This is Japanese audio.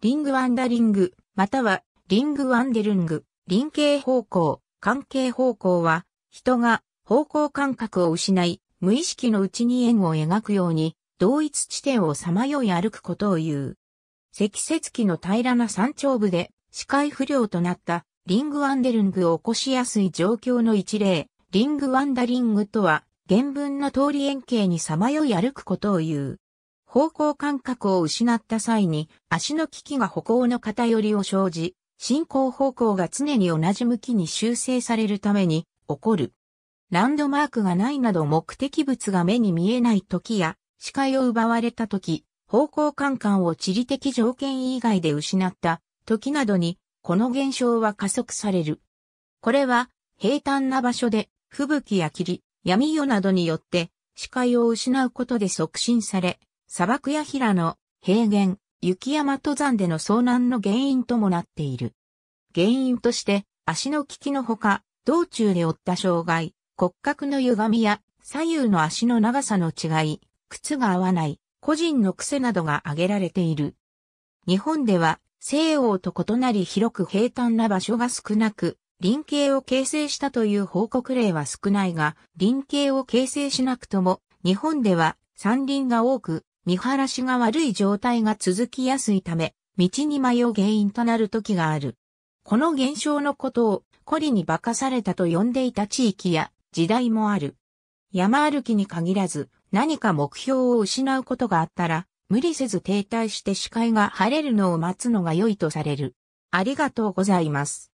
リングワンダリング、またはリングワンデルング、臨形方向、関係方向は、人が方向感覚を失い、無意識のうちに円を描くように、同一地点をさまよい歩くことを言う。積雪期の平らな山頂部で視界不良となったリングワンデルングを起こしやすい状況の一例、リングワンダリングとは原文の通り円形にさまよい歩くことを言う。方向感覚を失った際に足の危機が歩行の偏りを生じ、進行方向が常に同じ向きに修正されるために起こる。ランドマークがないなど目的物が目に見えない時や視界を奪われた時、方向感感を地理的条件以外で失った時などにこの現象は加速される。これは平坦な場所で吹雪や霧、闇夜などによって視界を失うことで促進され、砂漠や平野、平原、雪山登山での遭難の原因ともなっている。原因として、足の利きのほか、道中で負った障害、骨格の歪みや左右の足の長さの違い、靴が合わない、個人の癖などが挙げられている。日本では西欧と異なり広く平坦な場所が少なく、林系を形成したという報告例は少ないが、林系を形成しなくとも、日本では山林が多く、見晴らしが悪い状態が続きやすいため、道に迷う原因となる時がある。この現象のことを、孤りに化かされたと呼んでいた地域や時代もある。山歩きに限らず、何か目標を失うことがあったら、無理せず停滞して視界が晴れるのを待つのが良いとされる。ありがとうございます。